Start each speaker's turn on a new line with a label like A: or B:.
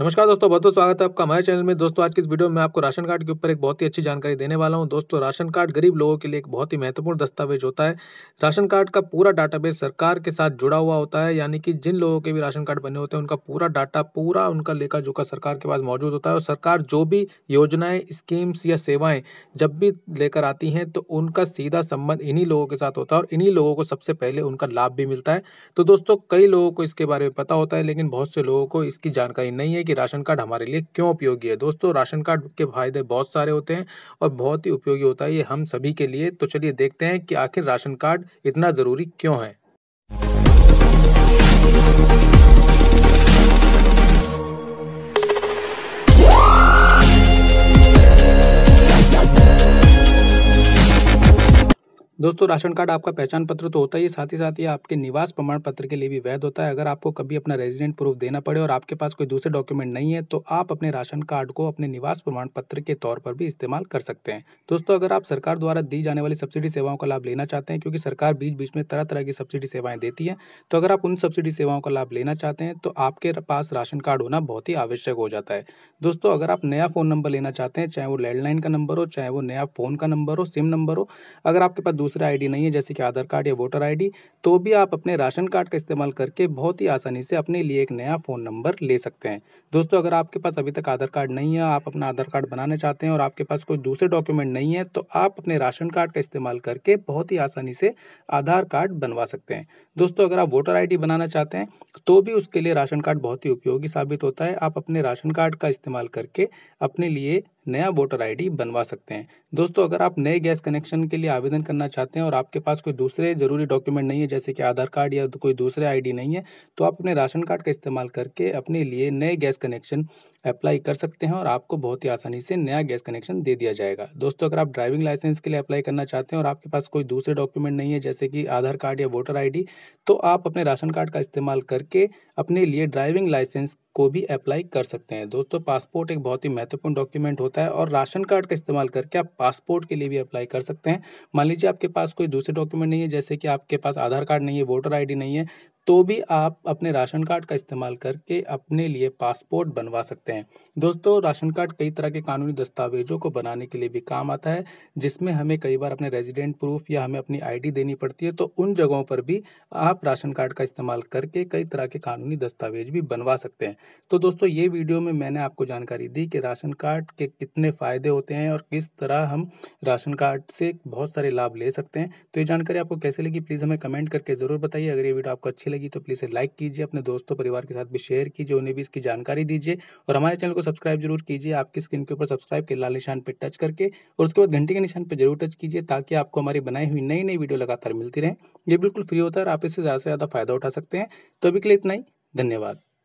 A: नमस्कार दोस्तों बहुत बहुत स्वागत है आपका हमारे चैनल में दोस्तों आज की इस वीडियो में आपको राशन कार्ड के ऊपर एक बहुत ही अच्छी जानकारी देने वाला हूं दोस्तों राशन कार्ड गरीब लोगों के लिए एक बहुत ही महत्वपूर्ण दस्तावेज होता है राशन कार्ड का पूरा डाटाबेस सरकार के साथ जुड़ा हुआ होता है यानी कि जिन लोगों के भी राशन कार्ड बने होते हैं उनका पूरा डाटा पूरा उनका लेखा जोखा सरकार के पास मौजूद होता है और सरकार जो भी योजनाएं स्कीम्स या सेवाएं जब भी लेकर आती हैं तो उनका सीधा संबंध इन्हीं लोगों के साथ होता है और इन्हीं लोगों को सबसे पहले उनका लाभ भी मिलता है तो दोस्तों कई लोगों को इसके बारे में पता होता है लेकिन बहुत से लोगों को इसकी जानकारी नहीं है कि राशन कार्ड हमारे लिए क्यों उपयोगी है दोस्तों राशन कार्ड के फायदे बहुत सारे होते हैं और बहुत ही उपयोगी होता है ये हम सभी के लिए तो चलिए देखते हैं कि आखिर राशन कार्ड इतना ज़रूरी क्यों है दोस्तों राशन कार्ड आपका पहचान पत्र तो होता ही साथ ही साथ ये आपके निवास प्रमाण पत्र के लिए भी वैध होता है अगर आपको कभी अपना रेजिडेंट प्रूफ देना पड़े और आपके पास कोई दूसरे डॉक्यूमेंट नहीं है तो आप अपने राशन कार्ड को अपने निवास प्रमाण पत्र के तौर पर भी इस्तेमाल कर सकते हैं दोस्तों अगर आप सरकार द्वारा दी जाने वाली सब्सिडी सेवाओं का लाभ लेना चाहते हैं क्योंकि सरकार बीच बीच में तरह तरह की सब्सिडी सेवाएं देती है तो अगर आप उन सब्सिडी सेवाओं का लाभ लेना चाहते हैं तो आपके पास राशन कार्ड होना बहुत ही आवश्यक हो जाता है दोस्तों अगर आप नया फ़ोन नंबर लेना चाहते हैं चाहे वो लैंडलाइन का नंबर हो चाहे वो नया फ़ोन का नंबर हो सिम नंबर हो अगर आपके पास दूसरे दूसरा आईडी नहीं है जैसे कि आधार कार्ड या वोटर आईडी तो भी आप अपने राशन कार्ड का इस्तेमाल करके बहुत ही आसानी से अपने लिए एक नया फ़ोन नंबर ले सकते हैं दोस्तों अगर आपके पास अभी तक आधार कार्ड नहीं है आप अपना आधार कार्ड बनाना चाहते हैं और आपके पास कोई दूसरे डॉक्यूमेंट नहीं है तो आप अपने राशन कार्ड का इस्तेमाल करके बहुत ही आसानी से आधार कार्ड बनवा सकते हैं दोस्तों अगर आप वोटर आईडी बनाना चाहते हैं तो भी उसके लिए राशन कार्ड बहुत ही उपयोगी साबित होता है आप अपने राशन कार्ड का इस्तेमाल करके अपने लिए नया वोटर आईडी बनवा सकते हैं दोस्तों अगर आप नए गैस कनेक्शन के लिए आवेदन करना चाहते हैं और आपके पास कोई दूसरे ज़रूरी डॉक्यूमेंट नहीं है जैसे कि आधार कार्ड या कोई दूसरे आईडी नहीं है तो आप अपने राशन कार्ड का इस्तेमाल करके अपने लिए नए गैस कनेक्शन अप्लाई कर सकते हैं और आपको बहुत ही आसानी से नया गैस कनेक्शन दे दिया जाएगा दोस्तों अगर आप ड्राइविंग लाइसेंस के लिए अप्लाई करना चाहते हैं और आपके पास कोई दूसरे डॉक्यूमेंट नहीं है जैसे कि आधार कार्ड या वोटर आई तो आप अपने राशन कार्ड का इस्तेमाल करके अपने लिए ड्राइविंग लाइसेंस को भी अप्लाई कर सकते हैं दोस्तों पासपोर्ट एक बहुत ही महत्वपूर्ण डॉक्यूमेंट होता है और राशन कार्ड का इस्तेमाल करके आप पासपोर्ट के लिए भी अप्लाई कर सकते हैं मान लीजिए आपके पास कोई दूसरे डॉक्यूमेंट नहीं है जैसे कि आपके पास आधार कार्ड नहीं है वोटर आईडी नहीं है तो भी आप अपने राशन कार्ड का इस्तेमाल करके अपने लिए पासपोर्ट बनवा सकते हैं दोस्तों राशन कार्ड कई तरह के कानूनी दस्तावेजों को बनाने के लिए भी काम आता है जिसमें हमें कई बार अपने रेजिडेंट प्रूफ या हमें अपनी आईडी देनी पड़ती है तो उन जगहों पर भी आप राशन कार्ड का इस्तेमाल करके कई तरह के कानूनी दस्तावेज भी बनवा सकते हैं तो दोस्तों ये वीडियो में मैंने आपको जानकारी दी कि राशन कार्ड के कितने फ़ायदे होते हैं और किस तरह हम राशन कार्ड से बहुत सारे लाभ ले सकते हैं तो ये जानकारी आपको कैसे लगी प्लीज़ हमें कमेंट करके ज़रूर बताइए अगर ये वीडियो आपको अच्छी लगी तो प्लीज़ लाइक कीजिए अपने दोस्तों परिवार के साथ भी शेयर कीजिए उन्हें भी इसकी जानकारी दीजिए और हमारे चैनल को सब्सक्राइब जरूर कीजिए आपकी स्क्रीन के ऊपर सब्सक्राइब के लाल निशान पर टच करके और उसके बाद घंटे के निशान पर जरूर टच कीजिए ताकि आपको हमारी बनाई हुई नई नई वीडियो लगातार मिलती रहे ये बिल्कुल फ्री होता है आप इससे ज़्यादा से ज़्यादा फायदा उठा सकते हैं तो अभी के लिए इतना ही धन्यवाद